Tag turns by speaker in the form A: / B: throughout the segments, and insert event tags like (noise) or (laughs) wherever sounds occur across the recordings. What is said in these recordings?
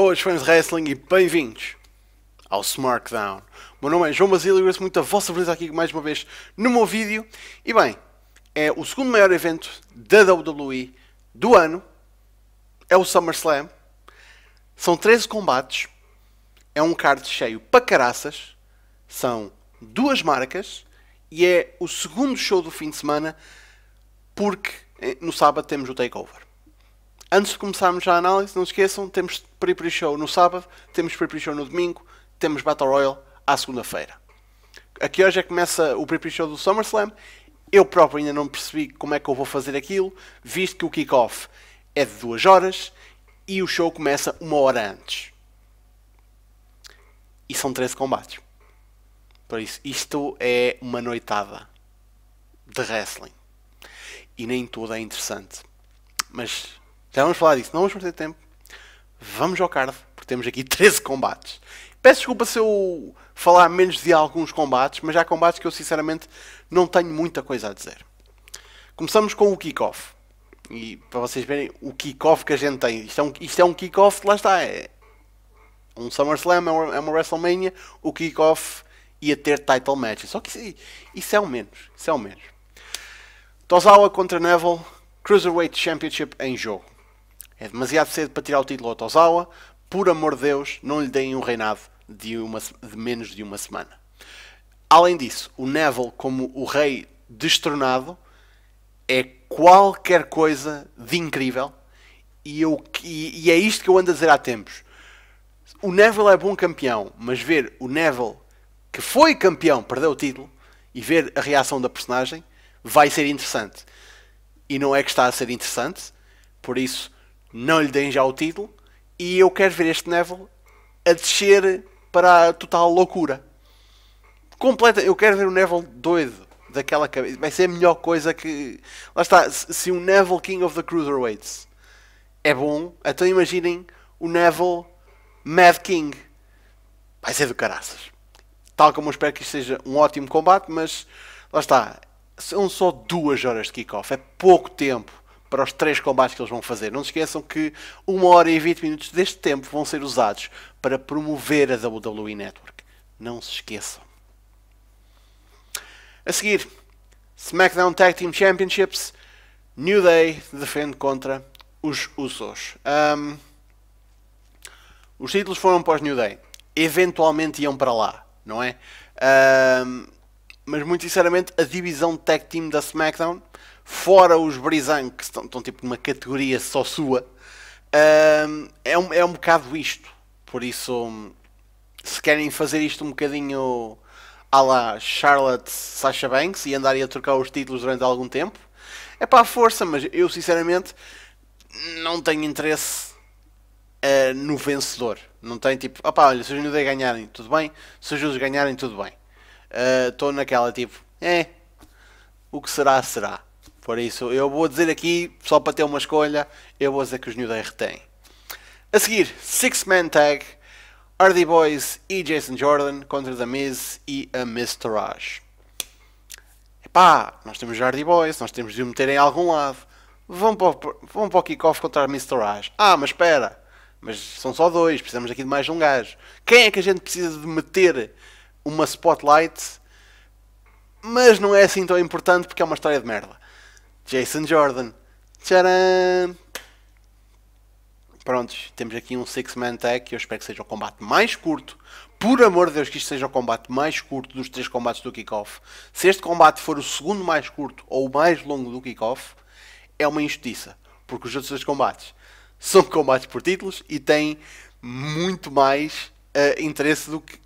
A: Boas fãs de wrestling e bem-vindos ao SmartDown. meu nome é João Basílio e agradeço muito a vossa presença aqui mais uma vez no meu vídeo. E bem, é o segundo maior evento da WWE do ano, é o SummerSlam. São 13 combates, é um card cheio para caraças, são duas marcas e é o segundo show do fim de semana porque eh, no sábado temos o Takeover. Antes de começarmos a análise, não se esqueçam, temos Peripuri Show no sábado, temos Peripuri Show no domingo, temos Battle Royale à segunda-feira. Aqui hoje é que começa o Peripuri Show do SummerSlam. Eu próprio ainda não percebi como é que eu vou fazer aquilo, visto que o kickoff é de duas horas e o show começa uma hora antes. E são 13 combates. Por isso, isto é uma noitada de wrestling. E nem tudo é interessante. Mas já então vamos falar disso. Não vamos perder tempo. Vamos ao card, porque temos aqui 13 (laughs) combates. Peço desculpa se eu falar menos de alguns combates, mas há combates que eu sinceramente não tenho muita coisa a dizer. Começamos com o kickoff. E para vocês verem o kickoff que a gente tem. Isto é um, é um kickoff, lá está. É um SummerSlam, é uma, é uma WrestleMania. O kickoff ia ter title matches. Só que isso, isso é o menos. Isso é o menos. Tozawa contra Neville, Cruiserweight Championship em jogo. É demasiado cedo para tirar o título ao Tozawa. Por amor de Deus, não lhe deem um reinado de, uma, de menos de uma semana. Além disso, o Neville, como o rei destronado, é qualquer coisa de incrível. E, eu, e, e é isto que eu ando a dizer há tempos. O Neville é bom campeão, mas ver o Neville que foi campeão, perdeu o título, e ver a reação da personagem, vai ser interessante. E não é que está a ser interessante, por isso não lhe deem já o título, e eu quero ver este Neville a descer para a total loucura. Completa, eu quero ver o Neville doido daquela cabeça. Vai ser a melhor coisa que. Lá está, se o Neville King of the Cruiserweights é bom, então imaginem o Neville Mad King. Vai ser do caraças. Tal como eu espero que isto seja um ótimo combate, mas lá está. São só duas horas de kickoff, é pouco tempo para os três combates que eles vão fazer. Não se esqueçam que uma hora e 20 minutos deste tempo vão ser usados para promover a WWE Network. Não se esqueçam. A seguir, SmackDown Tag Team Championships, New Day defende contra os Usos. Um, os títulos foram para os New Day. Eventualmente iam para lá, não é? Um, mas muito sinceramente, a divisão Tag Team da SmackDown fora os Brisan, que estão, estão, tipo numa categoria só sua, uh, é, um, é um bocado isto. Por isso, se querem fazer isto um bocadinho à la Charlotte Sasha Banks e andarem a trocar os títulos durante algum tempo, é para a força, mas eu sinceramente não tenho interesse uh, no vencedor. Não tenho tipo, opá, olha, se os New ganharem, tudo bem, se os Judos ganharem, tudo bem. Estou uh, ah, naquela tipo, é, eh, o que será, será. Por isso, eu vou dizer aqui, só para ter uma escolha, eu vou dizer que os New Day retêm. A seguir, Six Man Tag, Hardy Boys e Jason Jordan contra The Miz e a Mr. Taraj. Epá, nós temos Hardy Boys, nós temos de o meter em algum lado. Vão para, o, vão para o kickoff contra a Mr. Taraj. Ah, mas espera, mas são só dois, precisamos aqui de mais um gajo. Quem é que a gente precisa de meter uma spotlight? Mas não é assim tão importante porque é uma história de merda. Jason Jordan. Tcharam! Prontos, temos aqui um six-man tag que eu espero que seja o combate mais curto. Por amor de Deus, que isto seja o combate mais curto dos três combates do kickoff. Se este combate for o segundo mais curto ou o mais longo do kickoff, é uma injustiça. Porque os outros dois combates são (laughs) combates por títulos e têm muito mais uh, interesse do que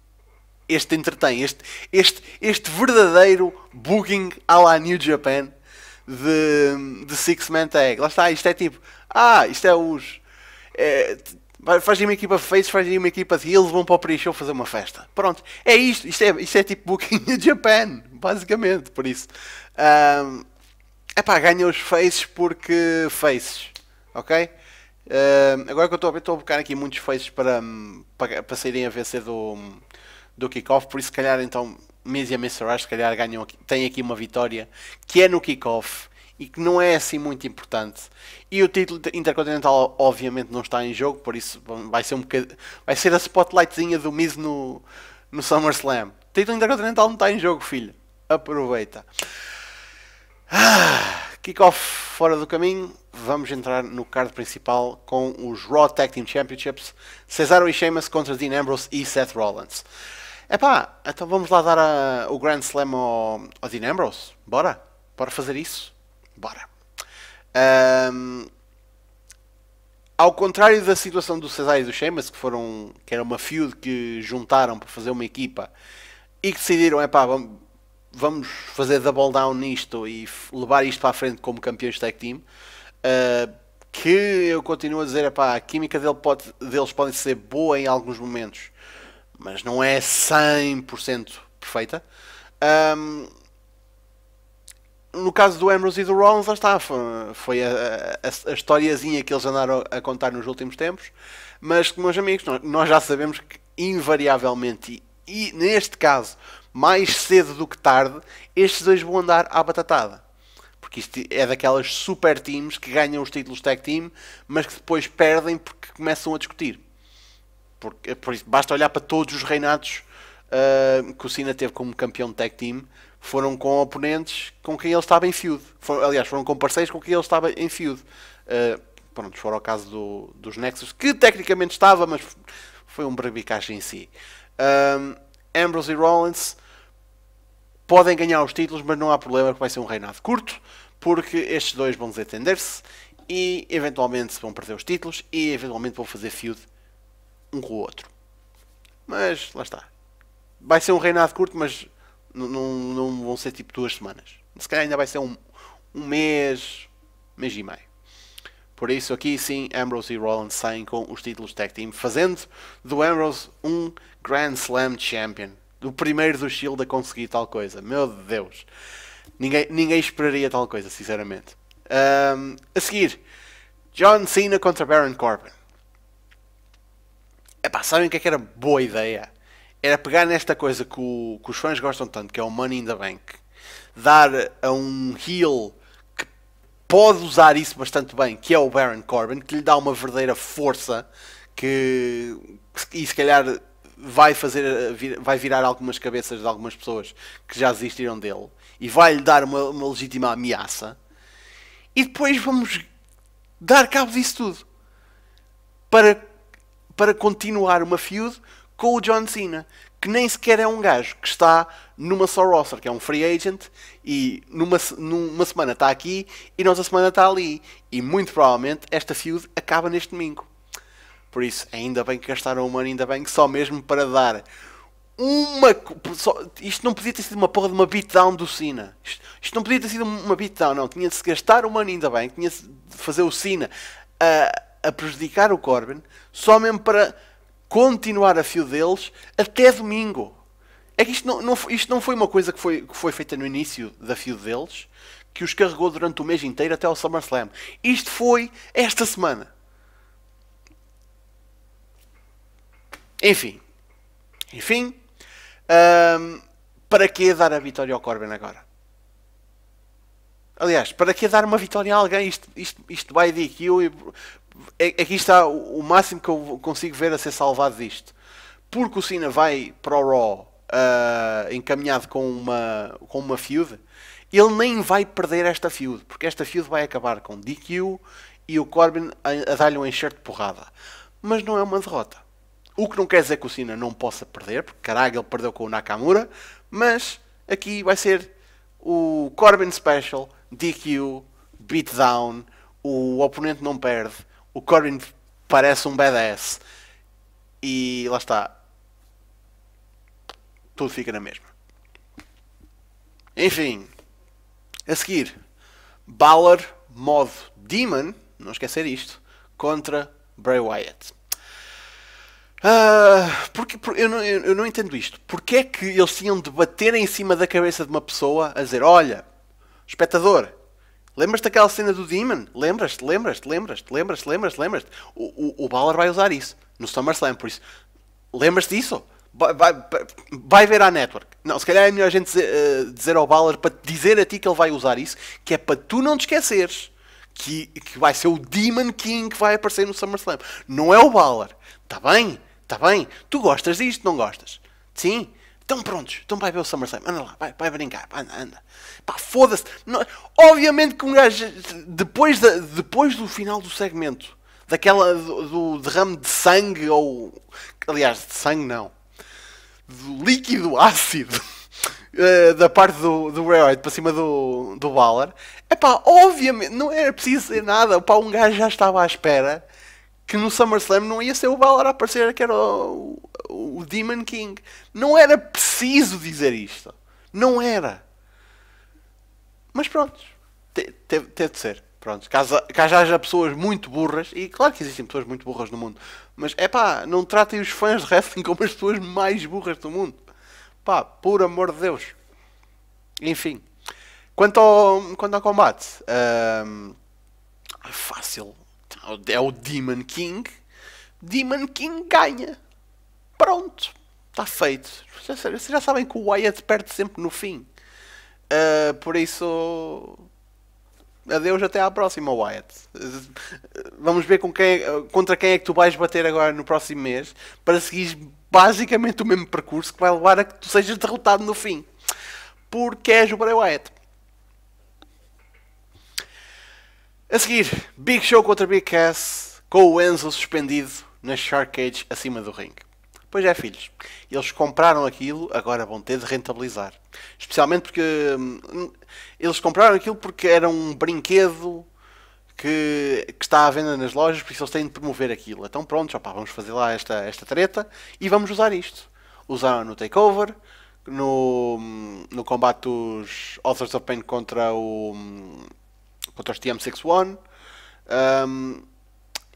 A: este entretém. Este, este, este verdadeiro booking à la New Japan de, de Six Man Tag. Lá está, isto é tipo, ah, isto é os. É, fazem uma equipa face, fazem uma equipa de heels, vão para o pre-show fazer uma festa. Pronto, é isto. Isto é, isto é tipo Booking New Japan, basicamente. Por isso, um, epá, ganha os faces porque faces, ok? agora que eu estou a estou a buscar aqui muitos faces para, para, para saírem a vencer do, do kickoff, por isso, se calhar, então Miz e a Miss Rush, se calhar, ganham aqui, têm aqui uma vitória que é no kickoff e que não é assim muito importante. E o título intercontinental, obviamente, não está em jogo, por isso vai ser, um bocad... vai ser a spotlightzinha do Miz no, no SummerSlam. O título intercontinental não está em jogo, filho. Aproveita. Ah, Kickoff fora do caminho, vamos entrar no card principal com os Raw Tag Team Championships: Cesaro e Sheamus contra Dean Ambrose e Seth Rollins. É pá, então vamos lá dar a, o Grand Slam ao, ao Dean Ambrose. Bora? Bora fazer isso? Bora. Um, ao contrário da situação do Cesar e do Sheamus, que foram que era uma feud que juntaram para fazer uma equipa e que decidiram, é pá, vamos, vamos fazer double down nisto e levar isto para a frente como campeões tag team. Uh, que eu continuo a dizer, é pá, a química dele pode, deles pode ser boa em alguns momentos mas não é 100% perfeita. Um, no caso do Ambrose e do Rollins, lá está, foi a, a, a historiazinha que eles andaram a contar nos últimos tempos, mas meus amigos, nós, nós já sabemos que invariavelmente, e, e, neste caso, mais cedo do que tarde, estes dois vão andar à batatada. Porque isto é daquelas super teams que ganham os títulos tag team, mas que depois perdem porque começam a discutir. Porque, é por isso, basta olhar para todos os reinados uh, que o Cena teve como campeão de tag team, foram com oponentes com quem ele estava em feud. For, aliás, foram com parceiros com quem ele estava em feud. Uh, pronto, fora o caso do, dos Nexus, que tecnicamente estava, mas foi um barbicagem em si. Um, ah, Ambrose e Rollins podem ganhar os títulos, mas não há problema que vai ser um reinado curto, porque estes dois vão desentender-se e eventualmente vão perder os títulos e eventualmente vão fazer feud um com o outro. Mas lá está. Vai ser um reinado curto, mas não, não, não vão ser tipo duas semanas. Se calhar ainda vai ser um, um mês, mês e meio. Por isso aqui sim, Ambrose e Rollins saem com os títulos de Tag Team, fazendo do Ambrose um Grand Slam Champion. O primeiro do Shield a conseguir tal coisa. Meu Deus. Ninguém, ninguém esperaria tal coisa, sinceramente. Um, a seguir, John Cena contra Baron Corbin. Epá, sabem o que é que era boa ideia? Era pegar nesta coisa que, o, que os fãs gostam tanto, que é o Money in the Bank, dar a um heel que pode usar isso bastante bem, que é o Baron Corbin, que lhe dá uma verdadeira força que e se calhar vai fazer vai virar algumas cabeças de algumas pessoas que já desistiram dele e vai lhe dar uma, uma legítima ameaça e depois vamos dar cabo disso tudo para para continuar uma feud com o John Cena, que nem sequer é um gajo que está numa só roster, que é um free agent, e numa, numa semana está aqui e outra semana está ali. E muito provavelmente esta feud acaba neste domingo. Por isso, ainda bem que gastaram o Money ainda bem que só mesmo para dar uma. Só, isto não podia ter sido uma porra de uma beatdown do Cena. Isto, isto não podia ter sido uma beatdown, não. Tinha de se gastar o Money ainda bem tinha de fazer o Cena. Uh, a prejudicar o Corbyn só mesmo para continuar a fio deles até domingo. É que isto não, não, isto não foi uma coisa que foi, que foi feita no início da fio deles, que os carregou durante o mês inteiro até ao SummerSlam. Isto foi esta semana. Enfim. Enfim. para que dar a vitória ao Corbyn agora? Aliás, para que dar uma vitória a alguém? Isto, isto, isto vai de aqui e aqui é, é está o máximo que eu consigo ver a ser salvado disto. Porque o Cena vai para o Raw uh, encaminhado com uma, com uma feud, ele nem vai perder esta feud, porque esta feud vai acabar com DQ e o Corbin a, a dar-lhe um enxerto de porrada. Mas não é uma derrota. O que não quer dizer que o Cena não possa perder, porque caralho, ele perdeu com o Nakamura, mas aqui vai ser o Corbin Special, DQ, Beatdown, o oponente não perde, o Corin parece um badass. E lá está. Tudo fica na mesma. Enfim. A seguir. Balor modo Demon. Não esquecer isto. Contra Bray Wyatt. Uh, porque, porque eu, não, eu, eu, não, entendo isto. Porquê é que eles tinham de bater em cima da cabeça de uma pessoa a dizer: Olha, espectador, Lembras-te daquela cena do Demon? Lembras-te, lembras-te, lembras-te, lembras-te, lembras-te, lembras-te. O, o, o Balor vai usar isso no SummerSlam, por isso. Lembras disso? Vai, vai, vai, ver à network. Não, se calhar é melhor a gente dizer, uh, dizer ao Balor para dizer a ti que ele vai usar isso, que é para tu não te esqueceres que, que vai ser o Demon King que vai aparecer no SummerSlam. Não é o Balor. Está bem? Está bem? Tu gostas disto? Não gostas? Sim? Estão prontos, então vai ver o SummerSlam, anda lá, vai, vai brincar, anda, anda. Pá, foda-se. Obviamente que um gajo, depois, da, depois do final do segmento, daquela do, do derrame de sangue, ou. Aliás, de sangue não. Do líquido ácido (laughs) eh, da parte do, do Railroad para cima do, do Balor. É pá, obviamente, não era preciso ser nada, pá, um gajo já estava à espera que no SummerSlam não ia ser o valor a aparecer, que era o, o, Demon King. Não era preciso dizer isto. Não era. Mas pronto, teve, de ser. Pronto, caso, caso haja pessoas muito burras, e claro que existem pessoas muito burras no mundo, mas é pá, não tratem os fãs de wrestling como as pessoas mais burras do mundo. Pá, por amor de Deus. Enfim, quanto ao, quanto ao combate, hum, fácil, é o Demon King, Demon King ganha. Pronto, está feito. Vocês já sabem que o Wyatt perde sempre no fim. Uh, por isso, adeus até à próxima, Wyatt. Vamos ver com quem, contra quem é que tu vais bater agora no próximo mês para seguir basicamente o mesmo percurso que vai levar a que tu sejas derrotado no fim. Porque és o Bray Wyatt. A seguir, Big Show contra Big Cass, com o Enzo suspendido na Shark Cage acima do ringue. Pois é, filhos, eles compraram aquilo, agora vão ter de rentabilizar. Especialmente porque hum, eles compraram aquilo porque era um brinquedo que, que, está à venda nas lojas, por isso eles têm de promover aquilo. Então pronto, opa, vamos fazer lá esta, esta treta e vamos usar isto. Usaram no Takeover, no, hum, no combate dos Authors of Pain contra o hum, contra os TM61 um,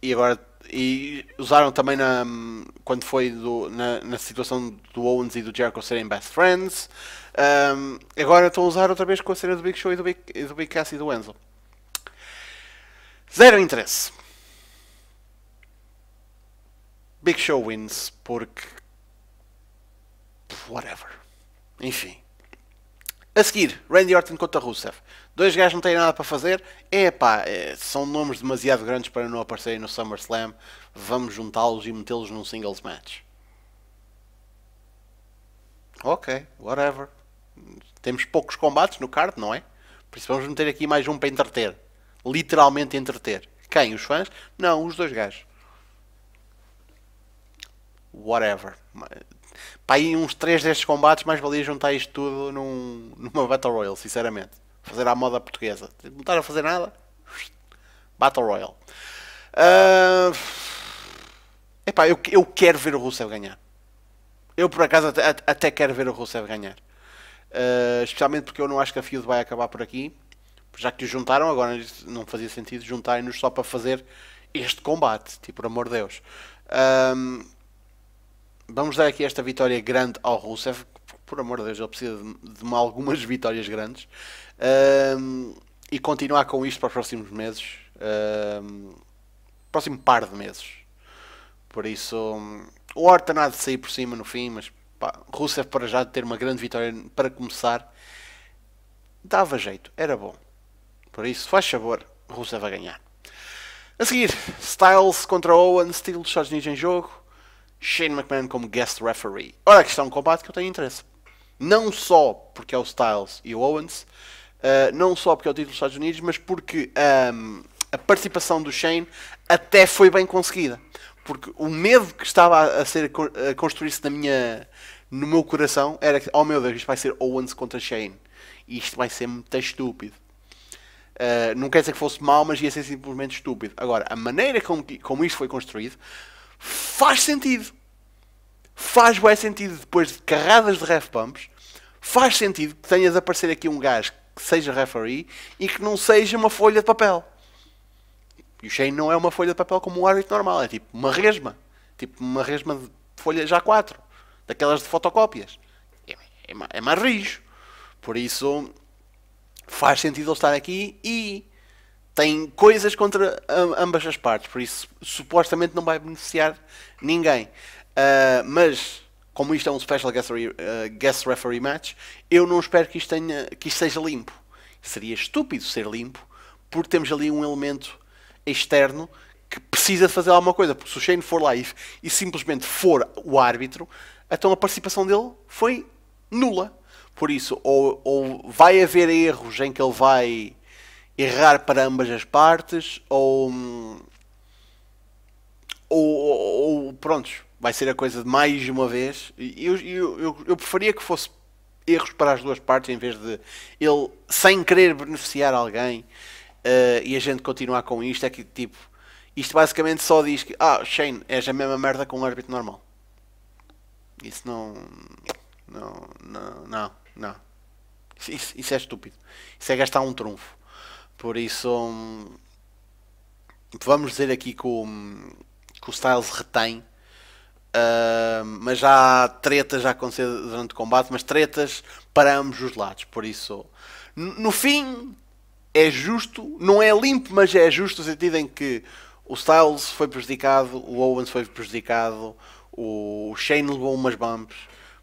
A: e agora e usaram também na, quando foi do, na, na, situação do Owens e do Jericho serem best friends. Um, agora estão a usar outra vez com a cena do Big Show e do Big, e do Big Cass e do Enzo. Zero interesse. Big Show wins porque. Whatever. Enfim. A seguir, Randy Orton contra Rusev. Dois gajos não têm nada para fazer. É pá, são nomes demasiado grandes para não aparecerem no SummerSlam. Vamos juntá-los e metê-los num singles match. Ok, whatever. Temos poucos combates no card, não é? Por isso vamos meter aqui mais um para entreter. Literalmente entreter. Quem? Os fãs? Não, os dois gajos. Whatever. Para aí uns 3 destes combates, mais valia juntar isto tudo num, numa Battle Royale, sinceramente fazer à moda portuguesa. Não estar a fazer nada. Battle Royale. Uh, epá, eu, eu quero ver o Rusev ganhar. Eu, por acaso, até, até quero ver o Rusev ganhar. Uh, especialmente porque eu não acho que a Field vai acabar por aqui. Já que os juntaram, agora não fazia sentido juntarem-nos só para fazer este combate. Tipo, por amor de Deus. Um, ah, vamos dar aqui esta vitória grande ao Rusev. Por amor de Deus, ele precisa de, de algumas vitórias grandes um, e continuar com isto para os próximos meses, um, próximo par de meses. Por isso, o Orton há de sair por cima no fim, mas pá, Rusev para já ter uma grande vitória para começar, dava jeito, era bom. Por isso, faz favor, Rusev a ganhar. A seguir, Styles contra Owen, estilo dos Estados Unidos em jogo, Shane McMahon como guest referee. Ora, que é um combate que eu tenho interesse. Não só porque é o Styles e o Owens, eh, não só porque é o título dos Estados Unidos, mas porque um, ehm, a participação do Shane até foi bem conseguida. Porque o medo que estava a, ser a construir-se na minha no meu coração era que, oh meu Deus, isto vai ser Owens contra Shane. E isto vai ser muito estúpido. Uh, não quer dizer que fosse mal, mas ia ser simplesmente estúpido. Agora, a maneira como, como isto foi construído faz sentido. Faz bem sentido depois de carradas de ref Pumps, Faz sentido que tenhas de aparecer aqui um gajo que seja referee e que não seja uma folha de papel. E o Shane não é uma folha de papel como um árbitro normal, é tipo uma resma. Tipo uma resma de folha já 4, daquelas de fotocópias. É, é, é mais rijo. Por isso faz sentido ele estar aqui e tem coisas contra ambas as partes, por isso supostamente não vai beneficiar ninguém. Uh, mas como isto é um special guest, re, uh, guest referee match, eu não espero que isto, tenha, que isto seja limpo. Seria estúpido ser limpo, porque temos ali um elemento externo que precisa de fazer alguma coisa. Porque se o Shane for lá e, e simplesmente for o árbitro, então a participação dele foi nula. Por isso, ou, ou vai haver erros em que ele vai errar para ambas as partes, ou. Ou, ou, ou prontos, vai ser a coisa de mais de uma vez. Eu, eu, eu, eu, preferia que fosse erros para as duas partes em vez de ele sem querer beneficiar alguém uh, e a gente continuar com isto. É que tipo, isto basicamente só diz que ah, Shane, és a mesma merda com um árbitro normal. Isso não. Não, não, não, não. Isso, isso é estúpido. Isso é gastar um trunfo. Por isso, hum, vamos dizer aqui que o, hum, que o Styles retém ah, mas já há tretas a acontecer durante o combate, mas tretas para ambos os lados. Por isso, no fim, é justo, não é limpo, mas é justo no sentido em que o Styles foi prejudicado, o Owens foi prejudicado, o Shane levou umas bumps.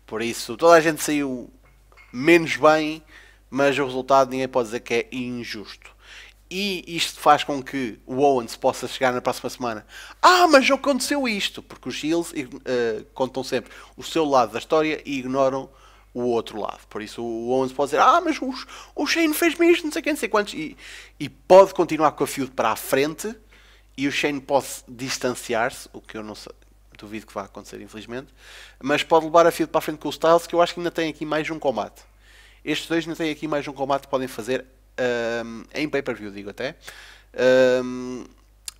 A: Por isso, toda a gente saiu menos bem, mas o resultado ninguém pode dizer que é injusto e isto faz com que o Owens possa chegar na próxima semana. Ah, mas já aconteceu isto, porque os Shields uh, eh, contam sempre o seu lado da história e ignoram o outro lado. Por isso o Owens pode dizer, ah, mas os, o Shane fez-me isto, não sei quem, não sei quantos, e, e pode continuar com a feud para a frente e o Shane pode distanciar-se, o que eu não sei, duvido que vá acontecer, infelizmente, mas pode levar a Field para a frente com o Styles, que eu acho que ainda tem aqui mais um combate. Estes dois ainda têm aqui mais um combate que podem fazer um, é em pay-per-view, digo até. Um,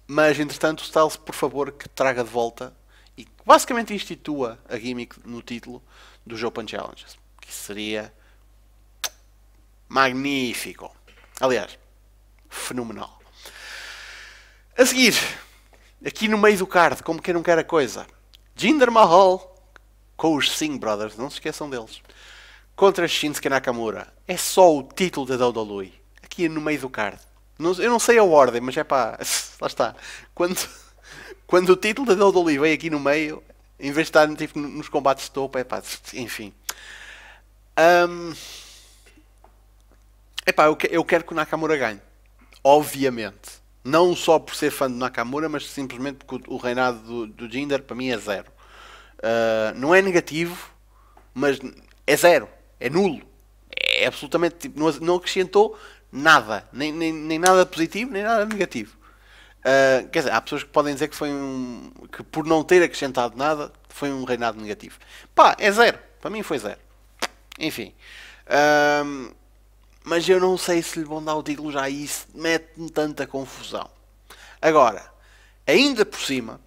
A: mas entretanto, Styles, por favor, que traga de volta e basicamente institua a gimmick no título dos Open Challenges, que seria magnífico. Aliás, fenomenal. A seguir, aqui no meio do card, como quem não quer a coisa, Jinder Mahal com os Singh Brothers, não se esqueçam deles, contra Shinsuke Nakamura. É só o título da WWE que ia no meio do card. Não, eu não sei a ordem, mas é pá, (laughs) lá está. Quando, (laughs) quando o título da Dodoli veio aqui no meio, em vez de estar tipo, nos combates de topo, é pá, (laughs) enfim. Um, é pá, eu, eu quero que o Nakamura ganhe. Obviamente. Não só por ser fã do Nakamura, mas simplesmente porque o, o reinado do, do Jinder para mim é zero. Uh, não é negativo, mas é zero. É nulo. É absolutamente. Tipo, não, não acrescentou Nada. Nem, nem, nem nada positivo, nem nada negativo. Uh, quer dizer, há pessoas que podem dizer que foi um. que por não ter acrescentado nada, foi um reinado negativo. Pá, é zero. Para mim foi zero. Enfim. Uh, mas eu não sei se lhe vão dar o título já. E isso mete-me tanta confusão. Agora, ainda por cima,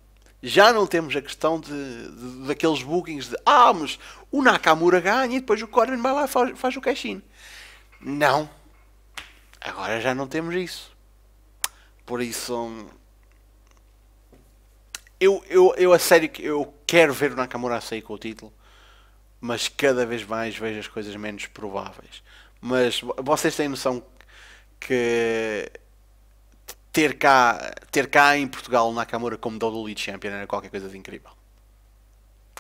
A: já não temos a questão de, de, daqueles bookings de ah, mas o Nakamura ganha e depois o Corbin vai lá e faz, faz o cash-in. Não Agora já não temos isso. Por isso. Eu, eu, eu a sério que eu quero ver o Nakamura sair com o título, mas cada vez mais vejo as coisas menos prováveis. Mas vocês têm noção que ter cá, ter cá em Portugal o Nakamura como WWE Champion era qualquer coisa de incrível.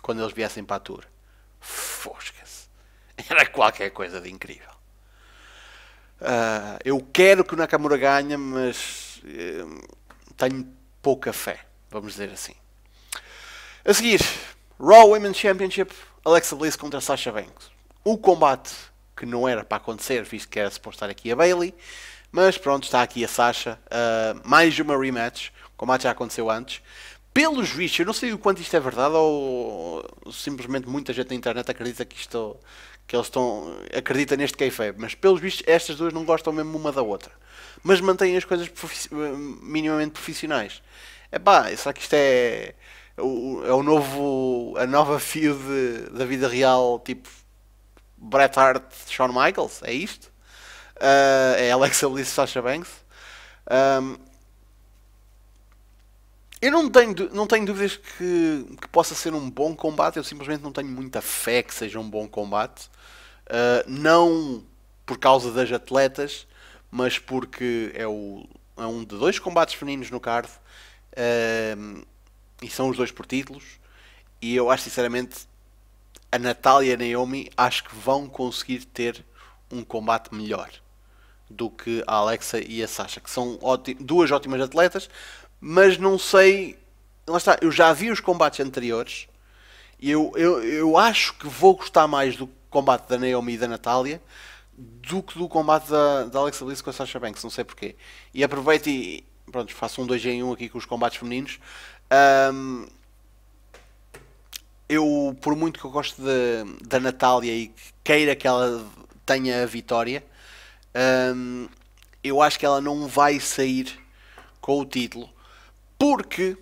A: Quando eles viessem para a tour, fosca-se. Era qualquer coisa de incrível. Uh, eu quero que o Nakamura ganhe, mas uh, tenho pouca fé, vamos dizer assim. A seguir, Raw Women's Championship, Alexa Bliss contra Sasha Banks. O combate que não era para acontecer, visto que era suposto estar aqui a Bailey, mas pronto, está aqui a Sasha. Uh, mais uma rematch, o combate já aconteceu antes. Pelo vistos, eu não sei o quanto isto é verdade ou simplesmente muita gente na internet acredita que isto, que eles estão acredita neste kayfabe, mas pelos vistos estas duas não gostam mesmo uma da outra, mas mantêm as coisas profi minimamente profissionais. É pá, será que isto é o, é o novo a nova feud da vida real, tipo Bret Hart, Shawn Michaels, é isto? Uh, é Alexa Bliss, Sasha Banks? Um, eu não tenho, não tenho dúvidas que, que, possa ser um bom combate, eu simplesmente não tenho muita fé que seja um bom combate. Uh, não por causa das atletas, mas porque é, o, é um de dois combates femininos no card uh, e são os dois por títulos. E eu acho sinceramente a Natália e a Naomi acho que vão conseguir ter um combate melhor do que a Alexa e a Sasha, que são duas ótimas atletas, mas não sei. Lá está, eu já vi os combates anteriores. Eu, eu, eu acho que vou gostar mais do combate da Naomi e da Natália do que do combate da, da Alexa Bliss com a Sasha Banks, não sei porquê. E aproveito e pronto, faço um 2 em 1 um aqui com os combates femininos. Um, eu, por muito que eu goste de, da Natália e queira que ela tenha a vitória, um, eu acho que ela não vai sair com o título. Porque.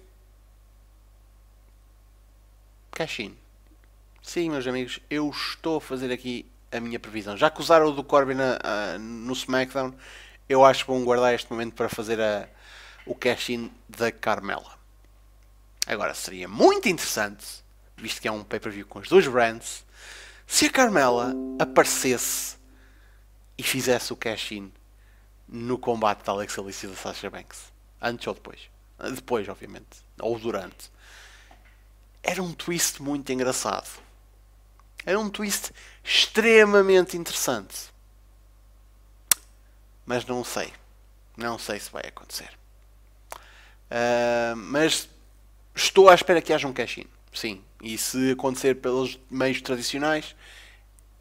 A: Cashin. Sim, meus amigos, eu estou a fazer aqui a minha previsão. Já que usaram o do Corbin a, ah, a, no SmackDown, eu acho que vão guardar este momento para fazer a, o cash-in da Carmela. Agora, seria muito interessante, visto que é um pay-per-view com as duas brands, se a Carmela aparecesse e fizesse o cash-in no combate da Alexa Bliss e da Sasha Banks, antes ou depois depois, obviamente, ou durante. Era um twist muito engraçado. Era um twist extremamente interessante. Mas não sei. Não sei se vai acontecer. Uh, mas estou à espera que haja um cash-in. Sim. E se acontecer pelos meios tradicionais,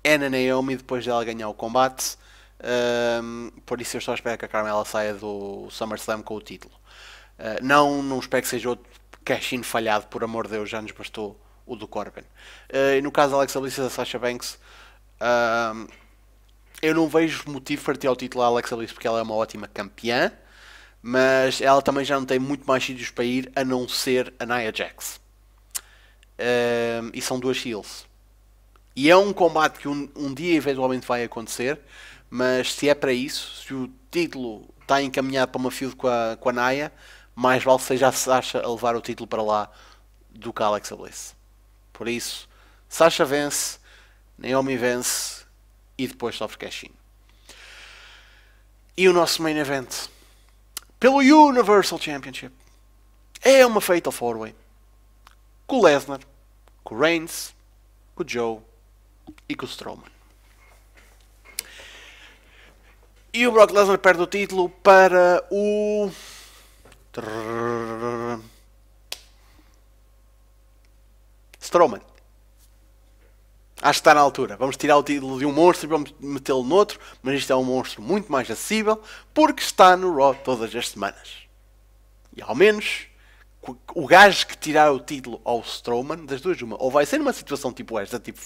A: é na Naomi depois dela ganhar o combate. Uh, por isso eu estou à espera que a Carmela saia do SummerSlam com o título. Eh, não, não espero que seja outro cash-in falhado, por amor de Deus, já nos bastou o do Corbin. Uh, eh, e no caso da Alexa Bliss e da Sasha Banks, uh, eu não vejo motivo para ter o título à Alexa Bliss porque ela é uma ótima campeã, mas ela também já não tem muito mais sítios para ir a não ser a Nia Jax. Uh, e são duas heels. E é um combate que um, um dia eventualmente vai acontecer, mas se é para isso, se o título está encaminhado para uma field com a, com a Naya, mais vale que seja a Sasha a levar o título para lá do que a Alexa Bliss. Por isso, Sasha vence, Naomi vence e depois sofre cash -in. E o nosso main event pelo Universal Championship é uma Fatal 4-Way com o Lesnar, com o Reigns, com o Joe e com o Strowman. E o Brock Lesnar perde o título para o Strowman. Acho que está na altura. Vamos tirar o título de um monstro e vamos metê-lo noutro, mas isto é um monstro muito mais acessível porque está no Raw todas as semanas. E ao menos o gajo que tirar o título ao Strowman, das duas uma, ou vai ser numa situação tipo esta, tipo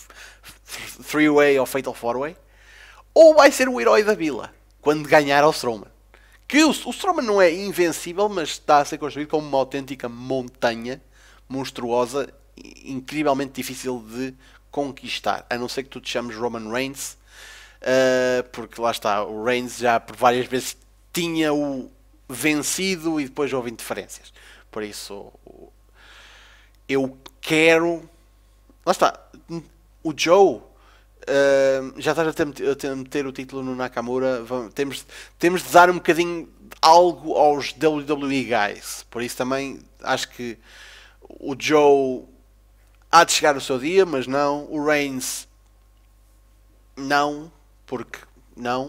A: three-way ou fatal four-way, ou vai ser o herói da vila quando ganhar ao Strowman. Que o, o Strowman não é invencível, mas está a ser construído como uma autêntica montanha monstruosa, incrivelmente difícil de conquistar. A não ser que tu te chames Roman Reigns, uh, porque lá está, o Reigns já por várias vezes tinha o vencido e depois houve interferências. Por isso, eu quero. Lá está, o Joe já estás a, te, a meter o título no Nakamura. Vamos, temos, temos de dar um bocadinho algo aos WWE guys. Por isso também acho que o Joe há de chegar o seu dia, mas não. O Reigns não, porque não.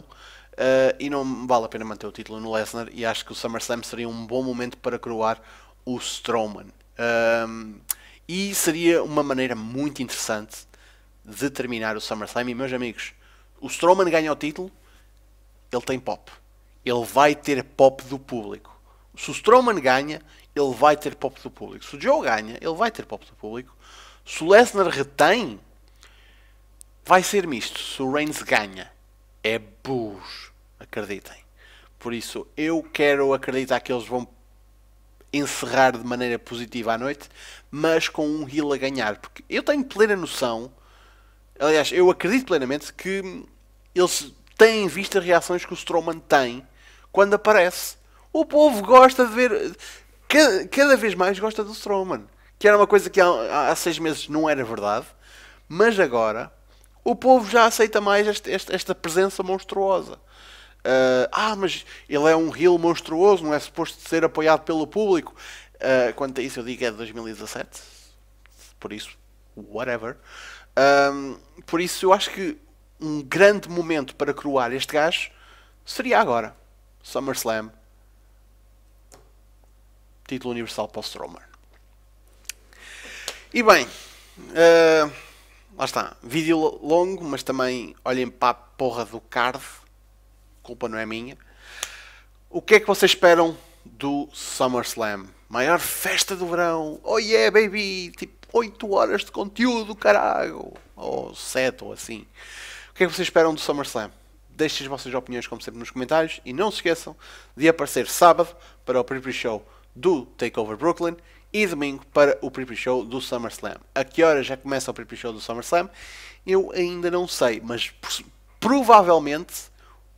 A: Uh, e não vale a pena manter o título no Lesnar. E acho que o SummerSlam seria um bom momento para coroar o Strowman. Um, e seria uma maneira muito interessante Determinar o SummerSlam. E, meus amigos, o Strowman ganha o título, ele tem pop. Ele vai ter pop do público. Se o Strowman ganha, ele vai ter pop do público. Se o Joe ganha, ele vai ter pop do público. Se o Lesnar retém, vai ser misto. Se o Reigns ganha, é bus. Acreditem. Por isso, eu quero acreditar que eles vão encerrar de maneira positiva à noite, mas com um heel a ganhar. Porque eu tenho plena noção Aliás, eu acredito plenamente que eles têm em vista reações que o Strowman tem quando aparece. O povo gosta de ver. Cada, cada vez mais gosta do Strowman. Que era uma coisa que há, há seis meses não era verdade. Mas agora, o povo já aceita mais este, este, esta presença monstruosa. Uh, ah, mas ele é um heel monstruoso, não é suposto ser apoiado pelo público. Uh, quanto a isso, eu digo que é de 2017. Por isso, whatever. Um, por isso, eu acho que um grande momento para cruar este gajo seria agora. SummerSlam. Título universal para o Strowman. E bem, uh, lá está. Vídeo longo, mas também olhem para a porra do card. Culpa não é minha. O que é que vocês esperam do SummerSlam? Maior festa do verão. Oh yeah, baby! Tipo, 8 horas de conteúdo, caralho! Ou 7 ou assim. O que é que vocês esperam do SummerSlam? Deixem as vossas opiniões, como sempre, nos comentários e não se esqueçam de aparecer sábado para o pre-show do Takeover Brooklyn e domingo para o pre show do SummerSlam. A que horas já começa o pre show do SummerSlam? Eu ainda não sei, mas provavelmente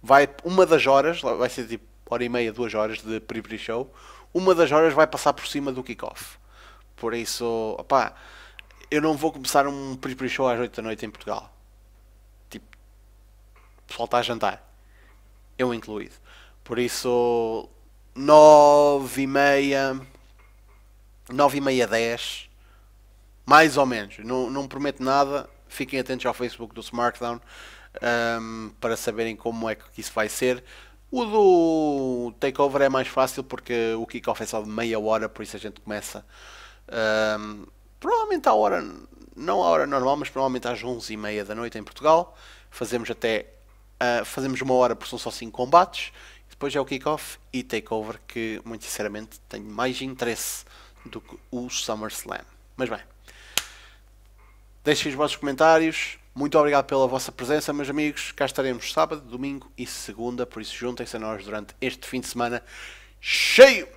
A: vai uma das horas, vai ser tipo hora e meia, duas horas de pre show, uma das horas vai passar por cima do kickoff. Por isso, opá, eu não vou começar um pre show às 8 da noite em Portugal. Tipo, o pessoal está a jantar. Eu incluído. Por isso, 9 e meia, 9 e meia, 10, mais ou menos. Não, não prometo nada. Fiquem atentos ao Facebook do Smartdown um, para saberem como é que isso vai ser. O do takeover é mais fácil porque o kickoff é só de meia hora, por isso a gente começa um, provavelmente à hora, não à hora normal, mas provavelmente às 11h30 da noite em Portugal. Fazemos até. Uh, fazemos uma hora porque são só 5 combates. Depois é o kickoff e takeover, que muito sinceramente tenho mais interesse do que o SummerSlam. Mas bem, deixem os vossos comentários. Muito obrigado pela vossa presença, meus amigos. Cá estaremos sábado, domingo e segunda, por isso juntem-se a nós durante este fim de semana cheio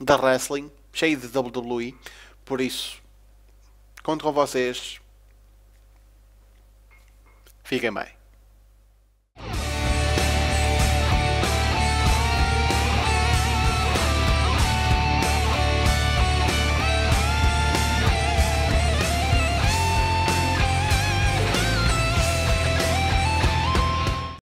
A: de wrestling cheio de WWE. Por isso, conto com vocês. Fiquem bem.